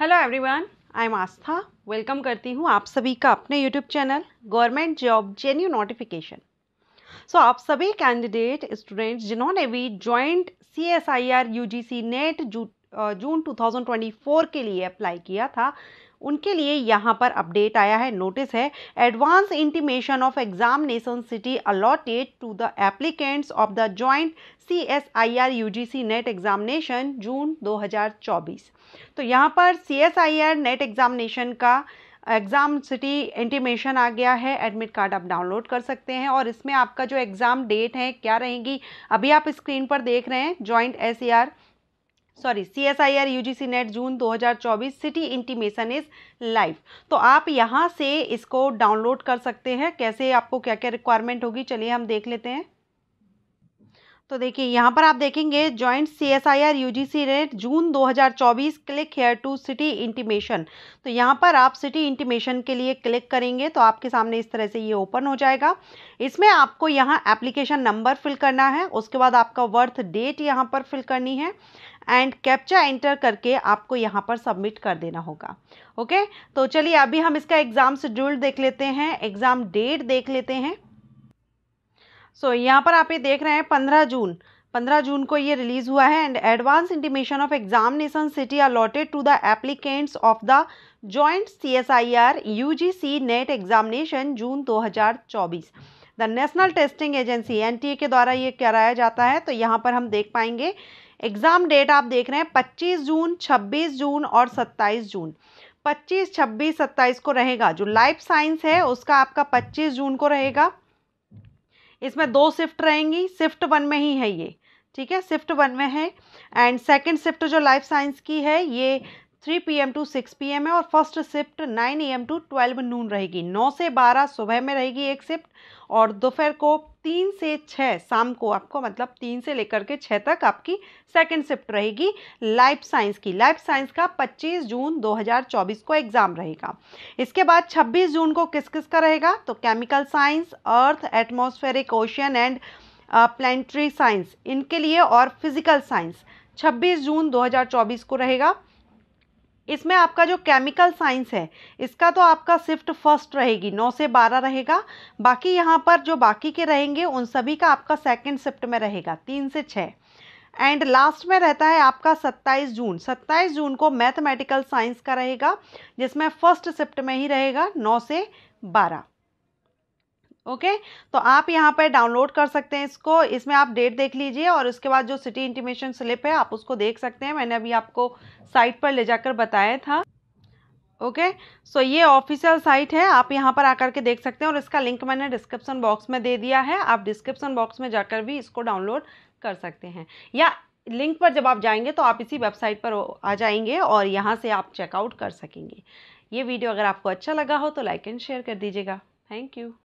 hello everyone I am Aastha welcome करती हूँ आप सभी का अपने YouTube channel government job genuine notification so आप सभी कैंडिडेट स्टूडेंट्स जिन्होंने भी joint C S I R U G C NET जू जून 2024 के लिए अप्लाई किया था उनके लिए यहाँ पर अपडेट आया है नोटिस है advance intimation of examination city allotted to the applicants of the joint C S I R U G C NET examination June 2024 तो यहाँ पर C S I R NET examination का एग्ज़ाम सिटी इंटीमेशन आ गया है admit card आप download कर सकते हैं और इसमें आपका जो एग्ज़ाम डेट है क्या रहेगी अभी आप स्क्रीन पर देख रहे हैं joint S E R sorry C S I R U G C NET June 2024 city intimation is live तो आप यहाँ से इसको डाउनलोड कर सकते हैं कैसे आपको क्या क्या रिक्वायरमेंट होगी चलिए हम देख लेते हैं तो देखिए यहाँ पर आप देखेंगे joint C S I R U G C NET June 2024 click here to city intimation तो यहाँ पर आप सिटी इंटीमेशन के लिए क्लिक करेंगे तो आपके सामने इस तरह से ये ओपन हो जाएगा इसमें आपको यहाँ एप्लीकेशन नंबर फिल करना है उसके बाद आपका बर्थ डेट यहाँ पर फिल करनी है एंड कैप्चा एंटर करके आपको यहाँ पर सबमिट कर देना होगा ओके तो चलिए अभी हम इसका एग्ज़ाम शेड्यूल देख लेते हैं एग्ज़ाम डेट देख लेते हैं सो so, यहाँ पर आप ये देख रहे हैं पंद्रह जून पंद्रह जून को ये रिलीज हुआ है and advance intimation of examination city allotted to the applicants of the joint C S I R U G C NET examination June 2024 the National Testing Agency N T A के द्वारा ये कराया जाता है तो यहाँ पर हम देख पाएंगे एग्ज़ाम डेट आप देख रहे हैं 25 जून 26 जून और 27 जून 25, 26, 27 को रहेगा जो लाइफ साइंस है उसका आपका पच्चीस जून को रहेगा इसमें दो शिफ्ट रहेंगी शिफ्ट वन में ही है ये ठीक है शिफ्ट वन में है एंड सेकंड शिफ्ट जो लाइफ साइंस की है ये three P M to six P M है और first shift nine M to twelve noon रहेगी नौ से बारह सुबह में रहेगी एक शिफ्ट और दोपहर को तीन से छः शाम को आपको मतलब तीन से लेकर के छः तक आपकी सेकेंड शिफ्ट रहेगी लाइफ साइंस की लाइफ साइंस का पच्चीस जून दो हज़ार चौबीस को एग्ज़ाम रहेगा इसके बाद छब्बीस जून को किस किस का रहेगा तो chemical science earth atmospheric ocean and planetary science इनके लिए और फिजिकल साइंस छब्बीस जून दो हज़ार चौबीस को रहेगा इसमें आपका जो केमिकल साइंस है इसका तो आपका शिफ्ट फर्स्ट रहेगी नौ से बारह रहेगा बाकी यहाँ पर जो बाकी के रहेंगे उन सभी का आपका सेकंड शिफ्ट में रहेगा तीन से छः एंड लास्ट में रहता है आपका 27 जून 27 जून को मैथमेटिकल साइंस का रहेगा जिसमें फर्स्ट शिफ्ट में ही रहेगा नौ से बारह ओके तो आप यहाँ पर डाउनलोड कर सकते हैं इसको इसमें आप डेट देख लीजिए और उसके बाद जो सिटी इंटीमेशन स्लिप है आप उसको देख सकते हैं मैंने अभी आपको साइट पर ले जाकर बताया था ओके सो ये ऑफिशियल साइट है आप यहाँ पर आकर के देख सकते हैं और इसका लिंक मैंने डिस्क्रिप्सन बॉक्स में दे दिया है आप डिस्क्रिप्सन बॉक्स में जाकर भी इसको डाउनलोड कर सकते हैं या लिंक पर जब आप जाएंगे तो आप इसी वेबसाइट पर आ जाएंगे और यहाँ से आप चेकआउट कर सकेंगे ये वीडियो अगर आपको अच्छा लगा हो तो लाइक एंड शेयर कर दीजिएगा थैंक यू